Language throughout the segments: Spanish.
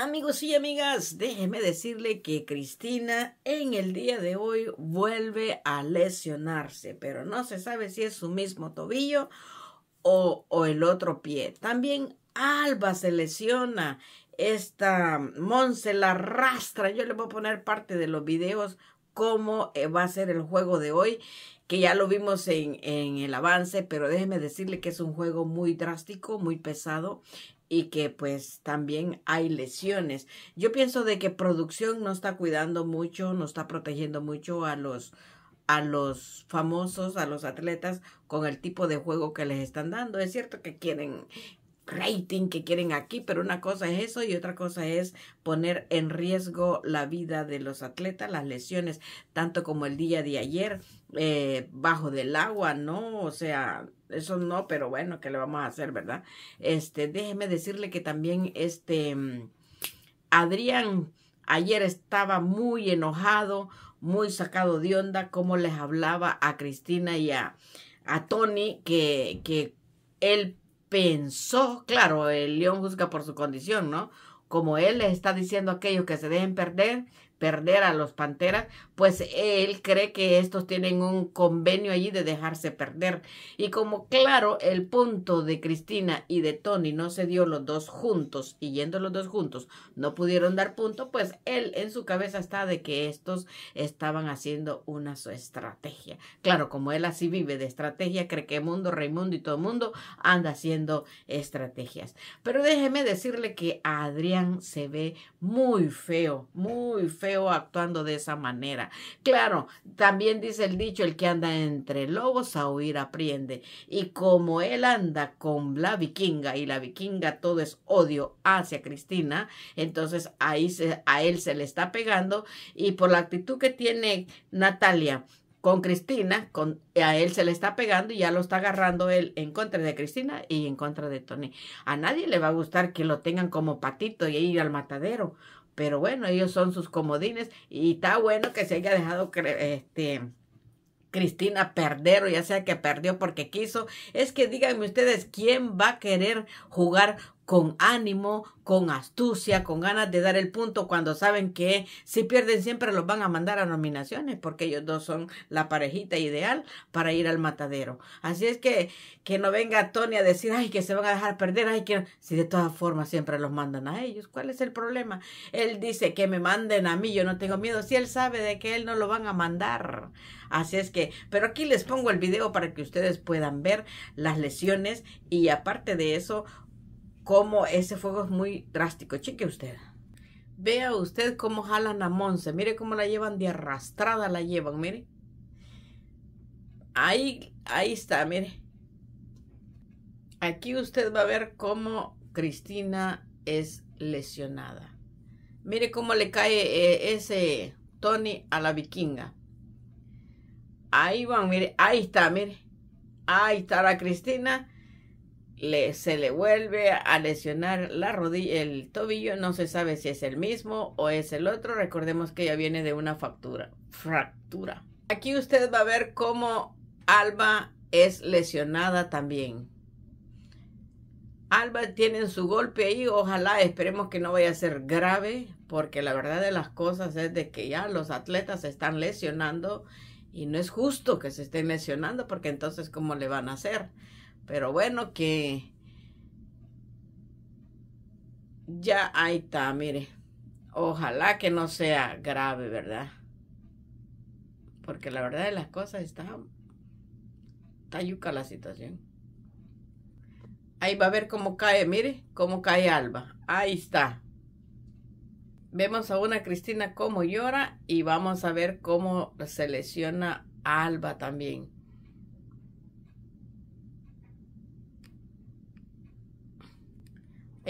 Amigos y amigas, déjeme decirle que Cristina en el día de hoy vuelve a lesionarse, pero no se sabe si es su mismo tobillo o, el otro pie. También Alba se lesiona, esta Monse la arrastra. Yo le voy a poner parte de los videos cómo eh, va a ser el juego de hoy, que ya lo vimos en, en el avance, pero déjeme decirle que es un juego muy drástico, muy pesado y que pues también hay lesiones. Yo pienso de que producción no está cuidando mucho, no está protegiendo mucho a los a los famosos, a los atletas con el tipo de juego que les están dando. Es cierto que quieren rating que quieren aquí, pero una cosa es eso y otra cosa es poner en riesgo la vida de los atletas, las lesiones, tanto como el día de ayer, eh, bajo del agua, ¿no? O sea, eso no, pero bueno, ¿qué le vamos a hacer, verdad? Este, déjeme decirle que también este Adrián ayer estaba muy enojado, muy sacado de onda, como les hablaba a Cristina y a, a Tony, que, que él pensó, claro, el león juzga por su condición, ¿no? Como él les está diciendo aquello aquellos que se dejen perder, perder a los Panteras, pues él cree que estos tienen un convenio allí de dejarse perder. Y como claro, el punto de Cristina y de Tony no se dio los dos juntos, y yendo los dos juntos no pudieron dar punto, pues él en su cabeza está de que estos estaban haciendo una su estrategia. Claro, como él así vive de estrategia, cree que Mundo, Raimundo y todo el mundo anda haciendo estrategias. Pero déjeme decirle que a Adrián se ve muy feo, muy feo actuando de esa manera. Claro, también dice el dicho, el que anda entre lobos a huir aprende. Y como él anda con la vikinga y la vikinga todo es odio hacia Cristina, entonces ahí a él se le está pegando y por la actitud que tiene Natalia con Cristina, con, a él se le está pegando y ya lo está agarrando él en contra de Cristina y en contra de Tony. A nadie le va a gustar que lo tengan como patito y ir al matadero. Pero bueno, ellos son sus comodines y está bueno que se haya dejado este, Cristina perder o ya sea que perdió porque quiso. Es que díganme ustedes quién va a querer jugar con ánimo, con astucia, con ganas de dar el punto cuando saben que si pierden siempre los van a mandar a nominaciones porque ellos dos son la parejita ideal para ir al matadero. Así es que que no venga Tony a decir, ay, que se van a dejar perder, ay, que si de todas formas siempre los mandan a ellos, ¿cuál es el problema? Él dice que me manden a mí, yo no tengo miedo, si él sabe de que él no lo van a mandar. Así es que, pero aquí les pongo el video para que ustedes puedan ver las lesiones y aparte de eso, cómo ese fuego es muy drástico. Cheque usted. Vea usted cómo jalan a Monse. Mire cómo la llevan de arrastrada, la llevan, mire. Ahí, ahí está, mire. Aquí usted va a ver cómo Cristina es lesionada. Mire cómo le cae eh, ese Tony a la vikinga. Ahí van, mire, ahí está, mire. Ahí está la Cristina le, se le vuelve a lesionar la rodilla, el tobillo, no se sabe si es el mismo o es el otro, recordemos que ya viene de una factura, fractura. Aquí usted va a ver cómo Alba es lesionada también. Alba tiene su golpe ahí, ojalá, esperemos que no vaya a ser grave, porque la verdad de las cosas es de que ya los atletas se están lesionando y no es justo que se estén lesionando, porque entonces, ¿cómo le van a hacer? Pero bueno, que ya ahí está, mire. Ojalá que no sea grave, ¿verdad? Porque la verdad de las cosas está, está yuca la situación. Ahí va a ver cómo cae, mire, cómo cae Alba. Ahí está. Vemos a una Cristina cómo llora y vamos a ver cómo se lesiona Alba también.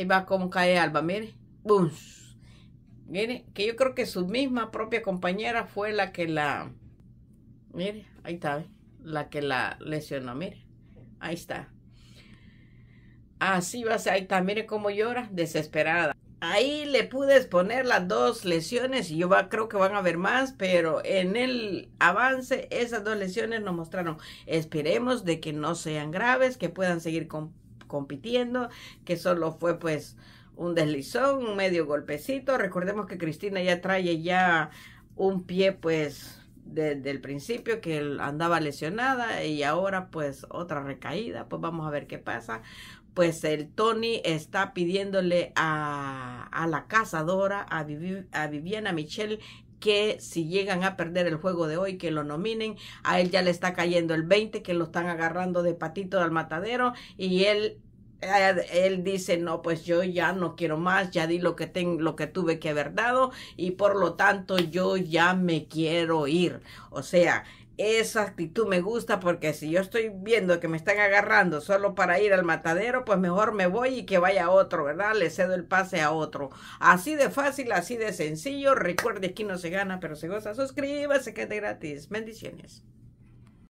va como cae Alba, mire. ¡Bum! Mire, que yo creo que su misma propia compañera fue la que la... Mire, ahí está, la que la lesionó, mire. Ahí está. Así va a ser, ahí está, mire cómo llora, desesperada. Ahí le pude exponer las dos lesiones y yo va, creo que van a ver más, pero en el avance esas dos lesiones nos mostraron. Esperemos de que no sean graves, que puedan seguir con compitiendo, que solo fue pues un deslizón, un medio golpecito. Recordemos que Cristina ya trae ya un pie pues desde el principio que andaba lesionada y ahora pues otra recaída, pues vamos a ver qué pasa. Pues el Tony está pidiéndole a, la cazadora, a, a Viviana Michelle, que si llegan a perder el juego de hoy, que lo nominen. A él ya le está cayendo el 20, que lo están agarrando de patito al matadero y él eh, él dice, no, pues yo ya no quiero más, ya di lo que, ten, lo que tuve que haber dado y por lo tanto yo ya me quiero ir. O sea, esa actitud me gusta porque si yo estoy viendo que me están agarrando solo para ir al matadero, pues mejor me voy y que vaya otro, ¿verdad? Le cedo el pase a otro. Así de fácil, así de sencillo. Recuerde que no se gana, pero se goza. Suscríbase que gratis. Bendiciones.